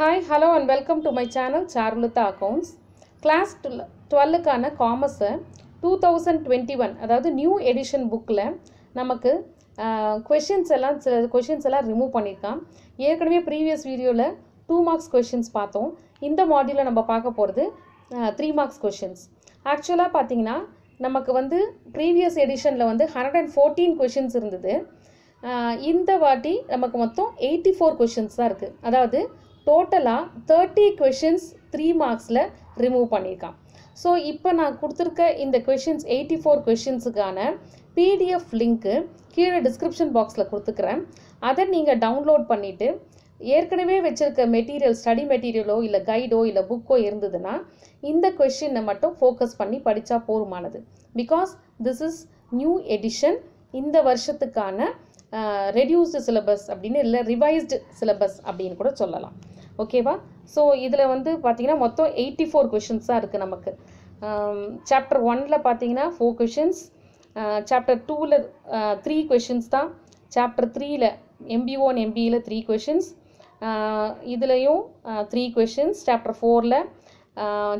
hi hello and welcome to my channel Charulatha accounts class twelve டுவெல்லுக்கான காமர்ஸை two thousand twenty one அதாவது new edition புக்கில் நமக்கு questions எல்லாம் சில கொஷின்ஸ் எல்லாம் ரிமூவ் பண்ணியிருக்கான் ஏற்கனவே ப்ரீவியஸ் வீடியோவில் டூ மார்க்ஸ் கொஷின்ஸ் பார்த்தோம் இந்த மாடியூலில் நம்ம பார்க்க போகிறது த்ரீ மார்க்ஸ் கொஷின்ஸ் ஆக்சுவலாக பார்த்தீங்கன்னா நமக்கு வந்து ப்ரீவியஸ் எடிஷனில் வந்து ஹண்ட்ரட் அண்ட் ஃபோர்டீன் கொஷின்ஸ் இருந்தது இந்த வாட்டி நமக்கு மொத்தம் எயிட்டி ஃபோர் கொஷின்ஸ் தான் இருக்குது அதாவது டோட்டலாக தேர்ட்டி கொஷின்ஸ் த்ரீ மார்க்ஸில் ரிமூவ் பண்ணியிருக்கான் ஸோ இப்போ நான் கொடுத்துருக்க இந்த கொஷின்ஸ் எயிட்டி ஃபோர் கொஷின்ஸுக்கான பிடிஎஃப் லிங்க்கு கீழே டிஸ்கிரிப்ஷன் பாக்ஸில் கொடுத்துக்கிறேன் அதை நீங்கள் டவுன்லோட் பண்ணிவிட்டு ஏற்கனவே வச்சுருக்க மெட்டீரியல் ஸ்டடி மெட்டீரியலோ இல்லை கைடோ இல்லை புக்கோ இருந்ததுன்னா இந்த கொஷினை மட்டும் ஃபோக்கஸ் பண்ணி படித்தா போதுமானது because this is new edition இந்த வருஷத்துக்கான ரெடியூஸ்டு சிலபஸ் அப்படின்னு இல்லை ரிவைஸ்டு சிலபஸ் அப்படின்னு கூட சொல்லலாம் ஓகேவா ஸோ இதில் வந்து பார்த்திங்கன்னா மொத்தம் எயிட்டி ஃபோர் கொஷின்ஸ் தான் இருக்குது நமக்கு சாப்டர் ஒனில் பார்த்தீங்கன்னா ஃபோர் கொஷின்ஸ் சாப்டர் டூவில் த்ரீ கொஷின்ஸ் தான் சாப்டர் த்ரீயில் எம்பிஓ அண்ட் எம்பியில் த்ரீ கொஷின்ஸ் இதுலேயும் த்ரீ கொஷின்ஸ் சாப்டர் ஃபோரில்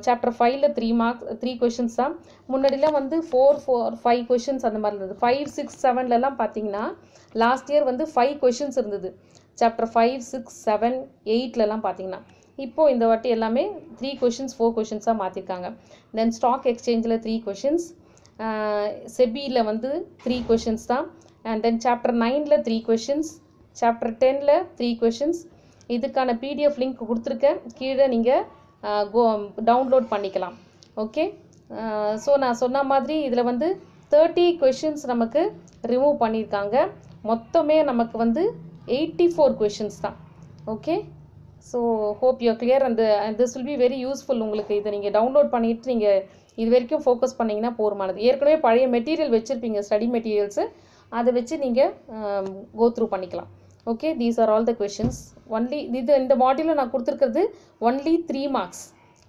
சாப்டர் ஃபைவ்ல த்ரீ மார்க்ஸ் த்ரீ கொஷின்ஸ் தான் முன்னாடிலாம் வந்து ஃபோர் ஃபோர் ஃபைவ் கொஷின்ஸ் அந்த மாதிரி இருந்தது ஃபைவ் சிக்ஸ் செவன்லலாம் பார்த்தீங்கன்னா லாஸ்ட் இயர் வந்து ஃபைவ் கொஷின்ஸ் இருந்தது சாப்டர் ஃபைவ் சிக்ஸ் செவன் எயிட்லலாம் பார்த்தீங்கன்னா இப்போது இந்த வாட்டி எல்லாமே த்ரீ கொஷின்ஸ் ஃபோர் கொஷின்ஸாக மாற்றிருக்காங்க தென் ஸ்டாக் எக்ஸ்சேஞ்சில் த்ரீ கொஷின்ஸ் செபியில் வந்து த்ரீ கொஷின்ஸ் தான் அண்ட் தென் சாப்டர் நைனில் த்ரீ கொஷின்ஸ் சாப்டர் டெனில் த்ரீ கொஷின்ஸ் இதுக்கான பிடிஎஃப் லிங்க் கொடுத்துருக்கேன் கீழே நீங்கள் கோ டவுன்லோட் பண்ணிக்கலாம் ஓகே ஸோ நான் சொன்ன மாதிரி இதில் வந்து தேர்ட்டி கொஷின்ஸ் நமக்கு ரிமூவ் பண்ணியிருக்காங்க மொத்தமே நமக்கு வந்து எயிட்டி ஃபோர் கொஷின்ஸ் தான் okay so hope you clear அந்த this will be very useful உங்களுக்கு இதை நீங்கள் டவுன்லோட் பண்ணிவிட்டு நீங்கள் இது வரைக்கும் ஃபோக்கஸ் பண்ணிங்கன்னா போர்மானது ஏற்கனவே பழைய மெட்டீரியல் வச்சுருப்பீங்க ஸ்டடி மெட்டீரியல்ஸு அதை வச்சு நீங்கள் கோ த்ரூ பண்ணிக்கலாம் okay these are all the questions only இது இந்த மாடியூலில் நான் கொடுத்துருக்கிறது only three marks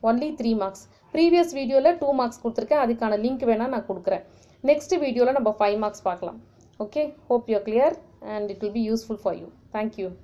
only three marks previous வீடியோவில் டூ மார்க்ஸ் கொடுத்துருக்கேன் அதுக்கான லிங்க் வேணால் நான் கொடுக்குறேன் நெக்ஸ்ட் வீடியோவில் நம்ம ஃபைவ் மார்க்ஸ் பார்க்கலாம் okay hope you clear and it will be useful for you thank you